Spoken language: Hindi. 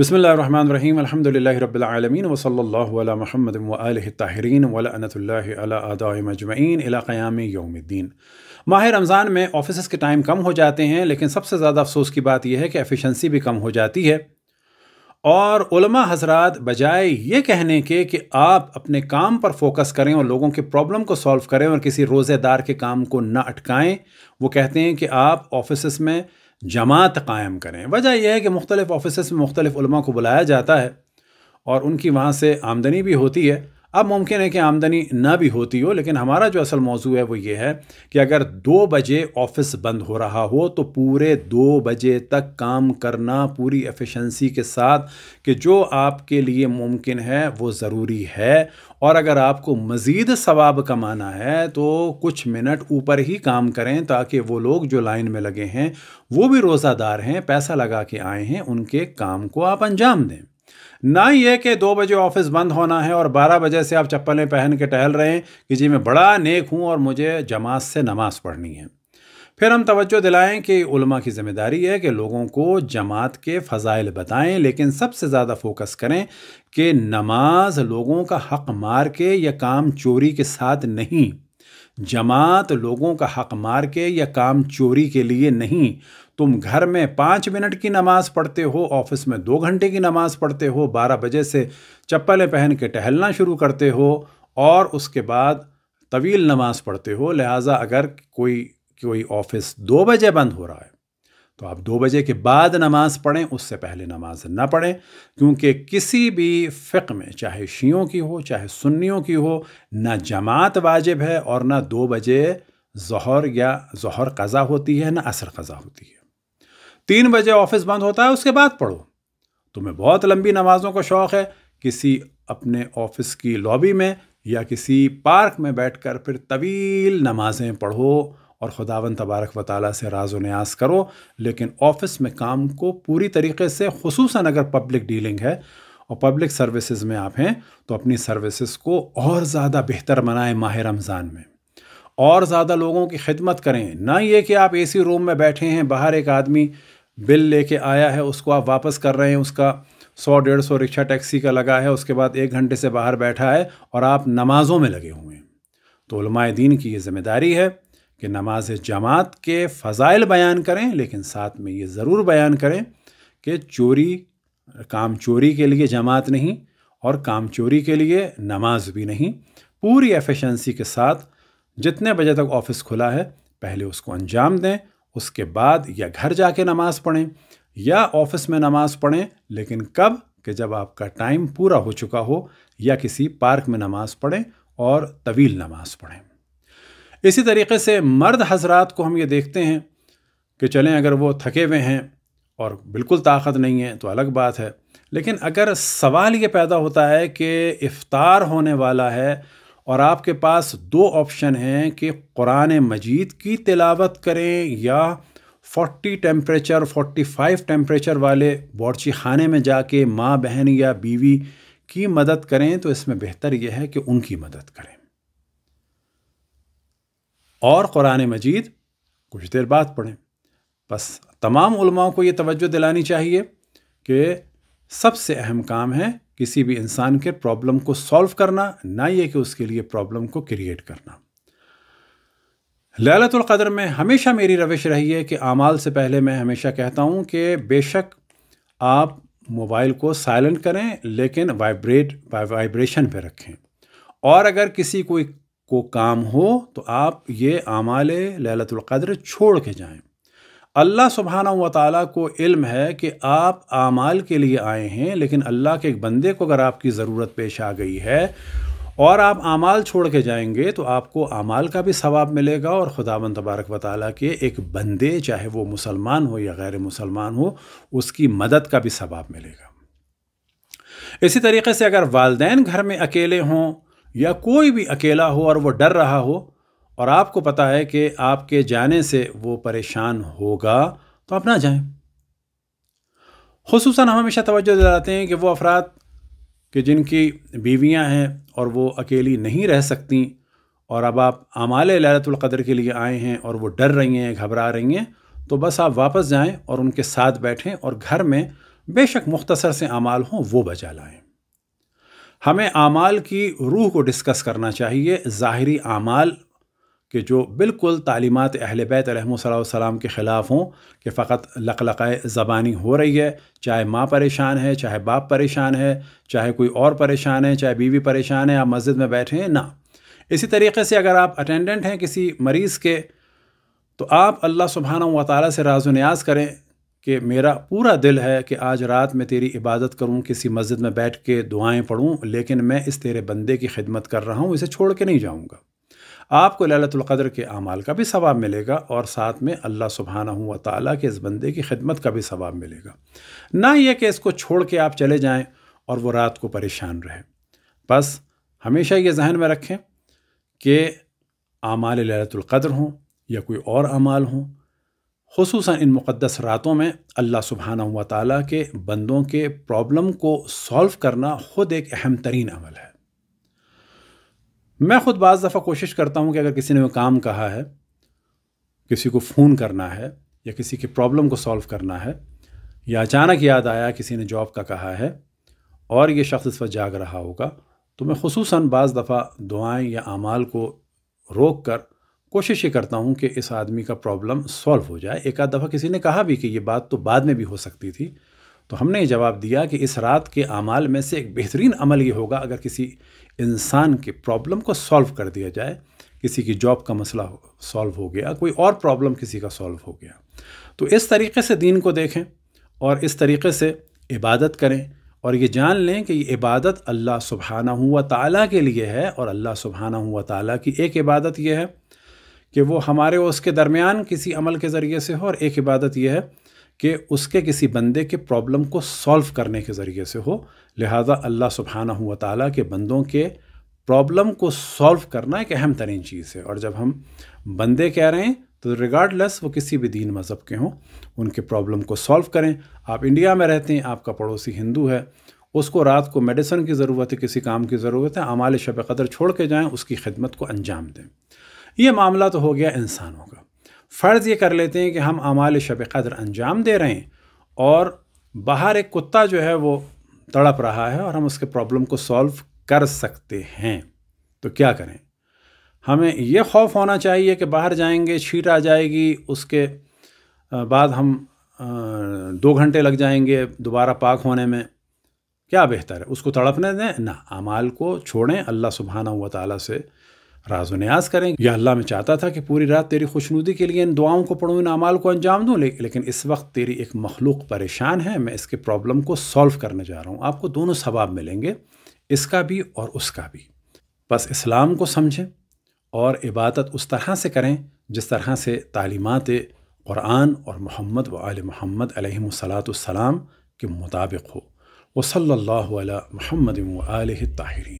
बसमीम अल्हम्दुलिल्लाहि रब्बिल आलमीन व सल्लल्लाहु अला मुहम्मद व आलिहि ताहिरीन माह रमज़ान में ऑफिस के टाइम कम हो जाते हैं लेकिन सबसे ज़्यादा अफसोस की बात यह है कि एफिशिएंसी भी कम हो जाती है और हजरात बजाय ये कहने के कि आप अपने काम पर फोकस करें और लोगों के प्रॉब्लम को सॉल्व करें और किसी रोज़ेदार के काम को ना अटकाएं वो कहते हैं कि आप ऑफिस में जमात कायम करें वजह यह है कि मुख्तलिफ़ ऑफिस में मुख्तलिफ़ को बुलाया जाता है और उनकी वहाँ से आमदनी भी होती है अब मुमकिन है कि आमदनी ना भी होती हो लेकिन हमारा जो असल मौजू है वो ये है कि अगर दो बजे ऑफिस बंद हो रहा हो तो पूरे दो बजे तक काम करना पूरी एफिशिएंसी के साथ कि जो आपके लिए मुमकिन है वो ज़रूरी है और अगर आपको मज़ीद सवाब कमाना है तो कुछ मिनट ऊपर ही काम करें ताकि वो लोग जो लाइन में लगे हैं वो भी रोज़ादार हैं पैसा लगा के आए हैं उनके काम को आप अंजाम दें ना ही है कि दो बजे ऑफिस बंद होना है और बारह बजे से आप चप्पलें पहन के टहल रहे हैं कि जी मैं बड़ा नेक हूँ और मुझे जमात से नमाज पढ़नी है फिर हम तवज्जो दिलाएं कि उलमा की जिम्मेदारी है कि लोगों को जमात के फ़जाइल बताएं लेकिन सबसे ज़्यादा फोकस करें कि नमाज लोगों का हक मार के या काम चोरी के साथ नहीं जमात लोगों का हक मार के या काम चोरी के लिए नहीं तुम घर में पाँच मिनट की नमाज़ पढ़ते हो ऑफिस में दो घंटे की नमाज़ पढ़ते हो बारह बजे से चप्पलें पहन के टहलना शुरू करते हो और उसके बाद तवील नमाज़ पढ़ते हो लिहाजा अगर कोई कोई ऑफिस दो बजे बंद हो रहा है तो आप दो बजे के बाद नमाज़ पढ़ें उससे पहले नमाज ना पढ़ें क्योंकि किसी भी फ़िक में चाहे शीयों की हो चाहे सुन्नियों की हो ना जमात वाजिब है और ना दो बजे जहर या जहर कज़ा होती है ना असर कज़ा होती है तीन बजे ऑफिस बंद होता है उसके बाद पढ़ो तुम्हें बहुत लंबी नमाज़ों का शौक़ है किसी अपने ऑफिस की लॉबी में या किसी पार्क में बैठकर फिर तवील नमाज़ें पढ़ो और खुदावन तबारक वाली से राज न्याज करो लेकिन ऑफिस में काम को पूरी तरीके से खसूस अगर पब्लिक डीलिंग है और पब्लिक सर्विसेज में आप हैं तो अपनी सर्विसेज को और ज़्यादा बेहतर बनाएं माह रमज़ान में और ज़्यादा लोगों की खिदमत करें ना ये कि आप एसी रूम में बैठे हैं बाहर एक आदमी बिल लेके आया है उसको आप वापस कर रहे हैं उसका सौ डेढ़ सौ रिक्शा टैक्सी का लगा है उसके बाद एक घंटे से बाहर बैठा है और आप नमाज़ों में लगे हुए हैं तो दीन की ये ज़िम्मेदारी है कि नमाज जमात के फ़ज़ाइल बयान करें लेकिन साथ में ये ज़रूर बयान करें कि चोरी काम चोरी के लिए जमात नहीं और काम चोरी के लिए नमाज भी नहीं पूरी एफिशिएंसी के साथ जितने बजे तक ऑफिस खुला है पहले उसको अंजाम दें उसके बाद या घर जाके नमाज़ पढ़ें या ऑफिस में नमाज़ पढ़ें लेकिन कब कि जब आपका टाइम पूरा हो चुका हो या किसी पार्क में नमाज़ पढ़ें और तवील नमाज़ पढ़ें इसी तरीके से मर्द हजरात को हम ये देखते हैं कि चलें अगर वो थके हुए हैं और बिल्कुल ताकत नहीं है तो अलग बात है लेकिन अगर सवाल ये पैदा होता है कि इफ़ार होने वाला है और आपके पास दो ऑप्शन हैं कि कुरान मजीद की तिलावत करें या 40 टेम्परेचर 45 टेम्परेचर वाले बॉर्ची खाने में जाके माँ बहन या बीवी की मदद करें तो इसमें बेहतर यह है कि उनकी मदद करें और क़ुरान मजीद कुछ देर बाद पढ़ें बस तमाम उलमाओं को ये तवज्जो दिलानी चाहिए कि सबसे अहम काम है किसी भी इंसान के प्रॉब्लम को सॉल्व करना ना ये कि उसके लिए प्रॉब्लम को क्रिएट करना ललतुल्कद्र में हमेशा मेरी रविश रही है कि आमाल से पहले मैं हमेशा कहता हूँ कि बेशक आप मोबाइल को साइलेंट करें लेकिन वाइब्रेट वाइब्रेशन पे रखें और अगर किसी कोई को काम हो तो आप ये आमाल ललतुल्क़द्र छोड़ के जाएं अल्लाह सुबहाना व ताली को इल्म है कि आप आमाल के लिए आए हैं लेकिन अल्लाह के एक बंदे को अगर आपकी ज़रूरत पेश आ गई है और आप आमाल छोड़ के जाएंगे तो आपको आमाल का भी सवाब मिलेगा और ख़ुदा तबारक व ताली के एक बंदे चाहे वो मुसलमान हो या गैर मुसलमान हो उसकी मदद का भी सवाब मिलेगा इसी तरीके से अगर वालदेन घर में अकेले हों या कोई भी अकेला हो और वो डर रहा हो और आपको पता है कि आपके जाने से वो परेशान होगा तो आप ना जाएं। खसूस हम हमेशा तोज्जो दिलाते हैं कि वो अफराद कि जिनकी बीवियां हैं और वो अकेली नहीं रह सकती और अब आप आमाल लतुल्क़दर के लिए आए हैं और वो डर रही हैं घबरा रही हैं तो बस आप वापस जाएं और उनके साथ बैठें और घर में बेशक मुख्तसर से अमाल हों वो बचा लाएँ हमें आमाल की रूह को डिस्कस करना चाहिए ज़ाहरी आमाल के जो बिल्कुल तालीमत अहल बैत सलाम के ख़िलाफ़ हों कि फ़कत लकलक़ ज़बानी हो रही है चाहे माँ परेशान है चाहे बाप परेशान है चाहे कोई और परेशान है चाहे बीवी परेशान है आप मस्जिद में बैठे हैं ना इसी तरीके से अगर आप अटेंडेंट हैं किसी मरीज़ के तो आप अल्लाह सुबहाना व से राज न्याज करें कि मेरा पूरा दिल है कि आज रात मैं तेरी इबादत करूं किसी मस्जिद में बैठ के दुआएं पढ़ूं लेकिन मैं इस तेरे बंदे की खिदमत कर रहा हूं इसे छोड़ के नहीं जाऊंगा आपको ललतुल्क़द्र के अमाल का भी सवाब मिलेगा और साथ में अल्लाह सुबहाना हुआ ताला के इस बंदे की खिदमत का भी सवाब मिलेगा ना यह कि इसको छोड़ के आप चले जाएँ और वह रात को परेशान रहें बस हमेशा ये जहन में रखें कि आमाल ललतुल्क़दर हों या कोई और अमाल हों खसूस इन मुक़दस रातों में अल्लाह सुबहाना हुआ ताली के बंदों के प्रॉब्लम को सॉल्व करना ख़ुद एक अहम तरीन अमल है मैं ख़ुद बज़ दफ़ा कोशिश करता हूँ कि अगर किसी ने काम कहा है किसी को फ़ोन करना है या किसी की प्रॉब्लम को सॉल्व करना है या अचानक याद आया किसी ने जॉब का कहा है और ये शख्स इस वक्त जाग रहा होगा तो मैं खसूस बज़ दफ़ा दुआएँ या अमाल को रोक कर कोशिश ये करता हूँ कि इस आदमी का प्रॉब्लम सॉल्व हो जाए एक आध दफ़ा किसी ने कहा भी कि ये बात तो बाद में भी हो सकती थी तो हमने ये जवाब दिया कि इस रात के अमाल में से एक बेहतरीन अमल ये होगा अगर किसी इंसान के प्रॉब्लम को सॉल्व कर दिया जाए किसी की जॉब का मसला सॉल्व हो गया कोई और प्रॉब्लम किसी का सॉल्व हो गया तो इस तरीके से दीन को देखें और इस तरीके से इबादत करें और ये जान लें कि ये इबादत अल्लाह सुबहाना हुआ ताला के लिए है और अल्लाह सुबहाना हुआ ताला की एक इबादत ये है कि वो हमारे और उसके दरमियान किसी अमल के ज़रिए से हो और एक इबादत यह है कि उसके किसी बंदे के प्रॉब्लम को सॉल्व करने के ज़रिए से हो लिहाजा अल्लाह सुबहाना हुआ ताली के बंदों के प्रॉब्लम को सॉल्व करना एक अहम तरीन चीज़ है और जब हम बंदे कह रहे हैं तो रिगार्डलेस वो किसी भी दीन मज़हब के हों उनके प्रॉब्लम को सॉल्व करें आप इंडिया में रहते हैं आपका पड़ोसी हिंदू है उसको रात को मेडिसन की ज़रूरत है किसी काम की ज़रूरत है अमाल शब कदर छोड़ के जाएँ उसकी खिदमत को अंजाम दें ये मामला तो हो गया इंसानों का फ़र्ज़ ये कर लेते हैं कि हम अमाल शब कदर अंजाम दे रहे हैं और बाहर एक कुत्ता जो है वो तड़प रहा है और हम उसके प्रॉब्लम को सॉल्व कर सकते हैं तो क्या करें हमें ये खौफ होना चाहिए कि बाहर जाएंगे छीट आ जाएगी उसके बाद हम दो घंटे लग जाएंगे दोबारा पाक होने में क्या बेहतर है उसको तड़पने दें ना अमाल को छोड़ें अल्लाह सुबहाना हुआ ताली से राज न्याज करें या अल्लाह में चाहता था कि पूरी रात तेरी खुशनुदी के लिए इन दुआओं को पढ़ूँ इन अमाल को अंजाम दूँ लेकिन इस वक्त तेरी एक मखलूक परेशान है मैं इसके प्रॉब्लम को सॉल्व करने जा रहा हूँ आपको दोनों सवाब मिलेंगे इसका भी और उसका भी बस इस्लाम को समझें और इबादत उस तरह से करें जिस तरह से तालीमत क़ुरान और मोहम्मद व महमद सलाम के मुताबिक हो वसल्ला महमद वाल ताहरीन